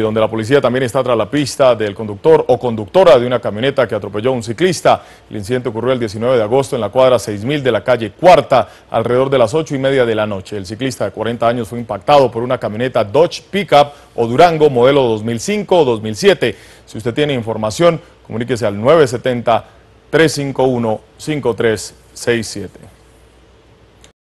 donde la policía también está tras la pista del conductor o conductora de una camioneta que atropelló a un ciclista. El incidente ocurrió el 19 de agosto en la cuadra 6000 de la calle Cuarta, alrededor de las 8 y media de la noche. El ciclista de 40 años fue impactado por una camioneta Dodge Pickup o Durango modelo 2005 o 2007. Si usted tiene información, comuníquese al 970 351 5367.